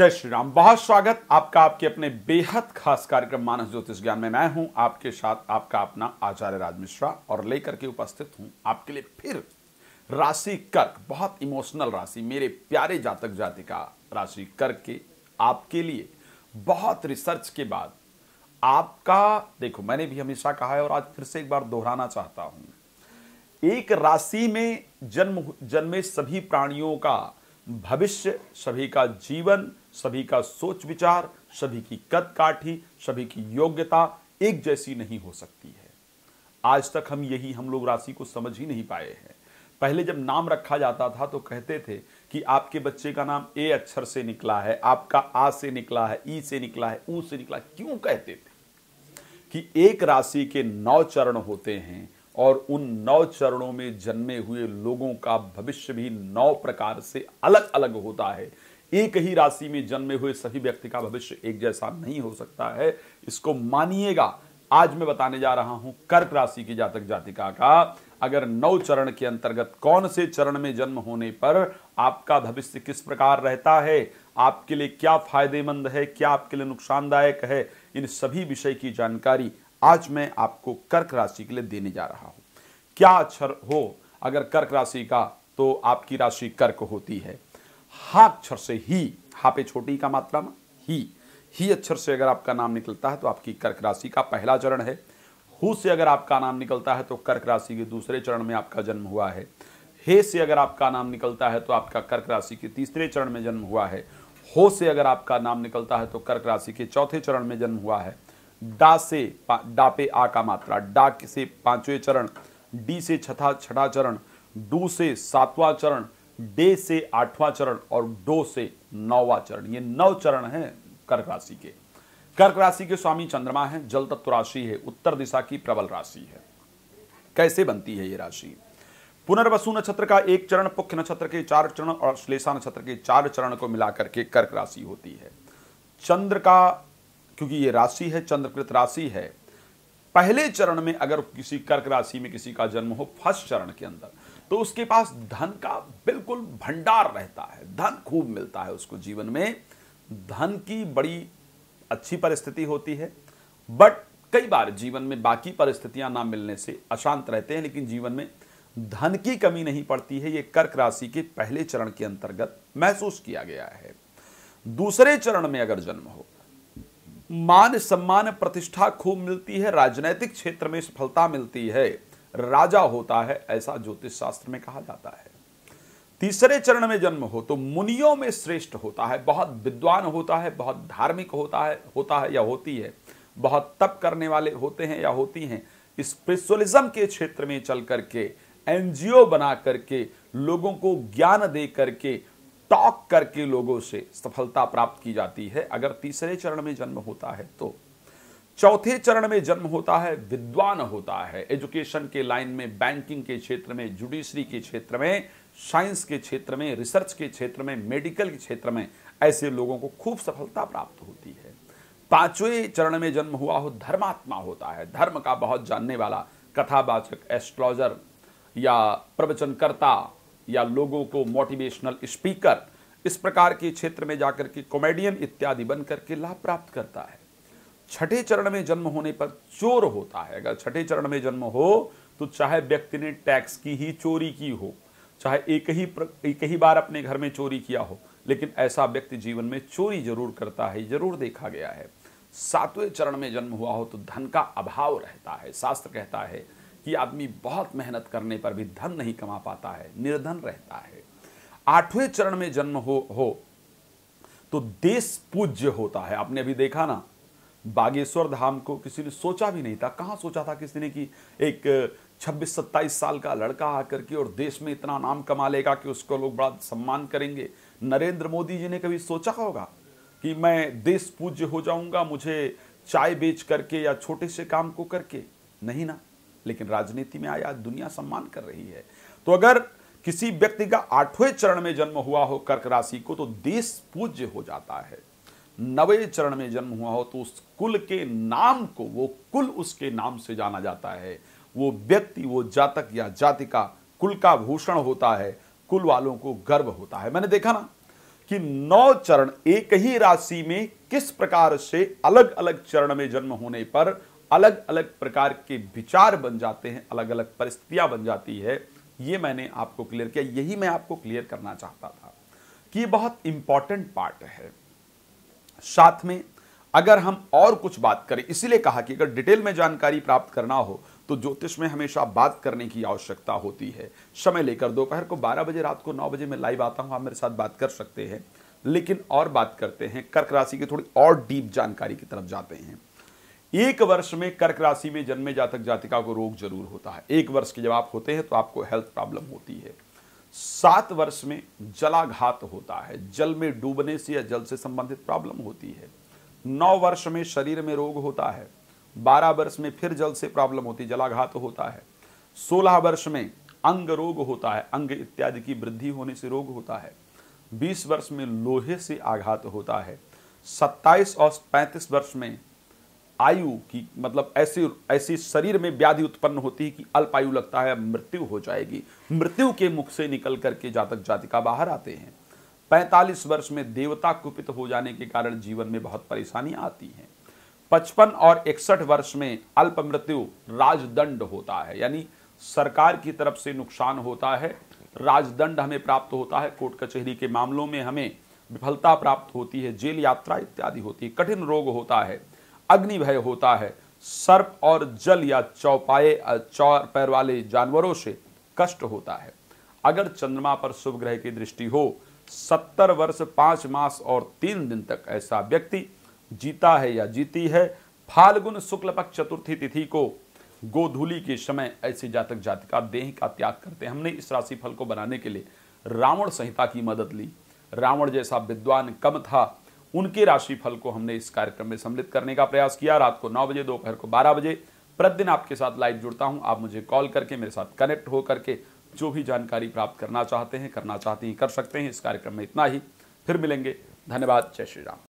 जय श्री राम बहुत स्वागत आपका आपके अपने बेहद खास कार्यक्रम मानस ज्योतिष ज्ञान में मैं हूं आपके साथ आपका अपना आचार्य राज मिश्रा और लेकर के उपस्थित हूं आपके लिए फिर राशि कर्क बहुत इमोशनल राशि मेरे प्यारे जातक जातिका राशि कर्क के आपके लिए बहुत रिसर्च के बाद आपका देखो मैंने भी हमेशा कहा है और आज फिर से एक बार दोहराना चाहता हूं एक राशि में जन्म जन्मे सभी प्राणियों का भविष्य सभी का जीवन सभी का सोच विचार सभी की कद काठी सभी की योग्यता एक जैसी नहीं हो सकती है आज तक हम यही हम लोग राशि को समझ ही नहीं पाए हैं पहले जब नाम रखा जाता था तो कहते थे कि आपके बच्चे का नाम ए अक्षर से निकला है आपका आ से निकला है ई से निकला है ऊ से निकला क्यों कहते थे कि एक राशि के नौ चरण होते हैं और उन नौ चरणों में जन्मे हुए लोगों का भविष्य भी नौ प्रकार से अलग अलग होता है एक ही राशि में जन्मे हुए सभी व्यक्ति का भविष्य एक जैसा नहीं हो सकता है इसको मानिएगा आज मैं बताने जा रहा हूं कर्क राशि की जातक जातिका का अगर नौ चरण के अंतर्गत कौन से चरण में जन्म होने पर आपका भविष्य किस प्रकार रहता है आपके लिए क्या फायदेमंद है क्या आपके लिए नुकसानदायक है इन सभी विषय की जानकारी आज मैं आपको कर्क राशि के लिए देने जा रहा हूं क्या अक्षर हो अगर कर्क राशि का तो आपकी राशि कर्क होती है हा अक्षर से ही हा पे छोटी का मात्रा में ही ही अक्षर से अगर आपका नाम निकलता है तो आपकी कर्क राशि का पहला चरण है हु से अगर आपका नाम निकलता है तो कर्क राशि के दूसरे चरण में आपका जन्म हुआ है हे से अगर आपका नाम निकलता है तो आपका कर्क राशि के तीसरे चरण में जन्म हुआ है हो से अगर आपका नाम निकलता है तो कर्क राशि के चौथे चरण में जन्म हुआ है डा से डा पे आ का मात्रा डा से पांचवें चरण डी से छठा छठा चरण डू से सातवां चरण डे से आठवां चरण और डो से नौवां चरण ये नौ चरण हैं कर्क राशि के कर्क राशि के स्वामी चंद्रमा है जल तत्व राशि है उत्तर दिशा की प्रबल राशि है कैसे बनती है ये राशि पुनर्वसु नक्षत्र का एक चरण पुख्य नक्षत्र के चार चरण और श्लेषा नक्षत्र के चार चरण को मिलाकर के कर्क राशि होती है चंद्र का क्योंकि ये राशि है चंद्रकृत राशि है पहले चरण में अगर किसी कर्क राशि में किसी का जन्म हो फर्स्ट चरण के अंदर तो उसके पास धन का बिल्कुल भंडार रहता है धन खूब मिलता है उसको जीवन में धन की बड़ी अच्छी परिस्थिति होती है बट कई बार जीवन में बाकी परिस्थितियां ना मिलने से अशांत रहते हैं लेकिन जीवन में धन की कमी नहीं पड़ती है ये कर्क राशि के पहले चरण के अंतर्गत महसूस किया गया है दूसरे चरण में अगर जन्म हो मान सम्मान प्रतिष्ठा खूब मिलती है राजनैतिक क्षेत्र में सफलता मिलती है राजा होता है ऐसा ज्योतिष शास्त्र में कहा जाता है तीसरे चरण में जन्म हो तो मुनियों में श्रेष्ठ होता है बहुत विद्वान होता है बहुत धार्मिक होता है होता है या होती है बहुत तप करने वाले होते हैं या होती हैं स्पिरिचुअलिज्म के क्षेत्र में चल करके एनजीओ बना करके लोगों को ज्ञान दे करके टॉक करके लोगों से सफलता प्राप्त की जाती है अगर तीसरे चरण में जन्म होता है तो चौथे चरण में जन्म होता है विद्वान होता है एजुकेशन के लाइन में बैंकिंग के क्षेत्र में जुडिशरी के क्षेत्र में साइंस के क्षेत्र में रिसर्च के क्षेत्र में मेडिकल के क्षेत्र में ऐसे लोगों को खूब सफलता प्राप्त होती है पांचवें चरण में जन्म हुआ हो धर्मात्मा होता है धर्म का बहुत जानने वाला कथावाचक एस्ट्रोलॉजर या प्रवचनकर्ता या लोगों को मोटिवेशनल स्पीकर इस प्रकार के क्षेत्र में जाकर के कॉमेडियन इत्यादि बन करके लाभ प्राप्त करता है छठे चरण में जन्म होने पर चोर होता है अगर छठे चरण में जन्म हो तो चाहे व्यक्ति ने टैक्स की ही चोरी की हो चाहे एक ही एक ही बार अपने घर में चोरी किया हो लेकिन ऐसा व्यक्ति जीवन में चोरी जरूर करता है जरूर देखा गया है सातवें चरण में जन्म हुआ हो तो धन का अभाव रहता है शास्त्र कहता है कि आदमी बहुत मेहनत करने पर भी धन नहीं कमा पाता है निर्धन रहता है आठवें चरण में जन्म हो हो तो देश पूज्य होता है आपने अभी देखा ना बागेश्वर धाम को किसी ने सोचा भी नहीं था कहां सोचा था किसी ने कि एक छब्बीस सत्ताईस साल का लड़का आकर के और देश में इतना नाम कमा लेगा कि उसको लोग बड़ा सम्मान करेंगे नरेंद्र मोदी जी ने कभी सोचा होगा कि मैं देश पूज्य हो जाऊंगा मुझे चाय बेच करके या छोटे से काम को करके नहीं ना लेकिन राजनीति में आया दुनिया सम्मान कर रही है तो अगर किसी व्यक्ति का आठवें चरण में जन्म हुआ हो कर्क राशि को तो देश पूज्य हो जाता है नवे चरण में जन्म हुआ हो तो उस कुल के नाम को वो कुल उसके नाम से जाना जाता है वो व्यक्ति वो जातक या जाति का कुल का भूषण होता है कुल वालों को गर्व होता है मैंने देखा ना कि नौ चरण एक ही राशि में किस प्रकार से अलग अलग चरण में जन्म होने पर अलग अलग प्रकार के विचार बन जाते हैं अलग अलग परिस्थितियां बन जाती है ये मैंने आपको क्लियर किया यही मैं आपको क्लियर करना चाहता था कि ये बहुत इंपॉर्टेंट पार्ट है साथ में अगर हम और कुछ बात करें इसीलिए कहा कि अगर डिटेल में जानकारी प्राप्त करना हो तो ज्योतिष में हमेशा बात करने की आवश्यकता होती है समय लेकर दोपहर को 12 बजे रात को 9 बजे मैं लाइव आता हूं आप मेरे साथ बात कर सकते हैं लेकिन और बात करते हैं कर्क राशि की थोड़ी और डीप जानकारी की तरफ जाते हैं एक वर्ष में कर्क राशि में जन्मे जातक जातिका को रोग जरूर होता है एक वर्ष के जब आप होते हैं तो आपको हेल्थ प्रॉब्लम होती है सात वर्ष में जलाघात होता है जल में डूबने से या जल से संबंधित प्रॉब्लम होती है नौ वर्ष में शरीर में रोग होता है बारह वर्ष में फिर जल से प्रॉब्लम होती है जलाघात होता है सोलह वर्ष में अंग रोग होता है अंग इत्यादि की वृद्धि होने से रोग होता है बीस वर्ष में लोहे से आघात होता है सत्ताईस और पैंतीस वर्ष में आयु की मतलब ऐसे ऐसे शरीर में व्याधि उत्पन्न होती है कि अल्प आयु लगता है मृत्यु हो जाएगी मृत्यु के मुख से निकल करके जातक जातिका बाहर आते हैं 45 वर्ष में देवता कुपित हो जाने के कारण जीवन में बहुत परेशानी आती है पचपन और इकसठ वर्ष में अल्प मृत्यु राजदंड होता है यानी सरकार की तरफ से नुकसान होता है राजदंड हमें प्राप्त होता है कोर्ट कचहरी के मामलों में हमें विफलता प्राप्त होती है जेल यात्रा इत्यादि होती है कठिन रोग होता है अग्नि भय होता है सर्प और जल या चौपाए चौर पैर वाले जानवरों से कष्ट होता है अगर चंद्रमा पर शुभ ग्रह की दृष्टि हो सत्तर वर्ष पांच मास और तीन दिन तक ऐसा व्यक्ति जीता है या जीती है फाल्गुन शुक्ल पक्ष चतुर्थी तिथि को गोधूली के समय ऐसे जातक जातिका देह का त्याग करते हैं हमने इस राशि फल को बनाने के लिए रावण संहिता की मदद ली रावण जैसा विद्वान कम था उनके राशिफल को हमने इस कार्यक्रम में सम्मिलित करने का प्रयास किया रात को नौ बजे दोपहर को बारह बजे प्रतिदिन आपके साथ लाइव जुड़ता हूं आप मुझे कॉल करके मेरे साथ कनेक्ट हो करके जो भी जानकारी प्राप्त करना चाहते हैं करना चाहती हैं कर सकते हैं इस कार्यक्रम में इतना ही फिर मिलेंगे धन्यवाद जय श्री राम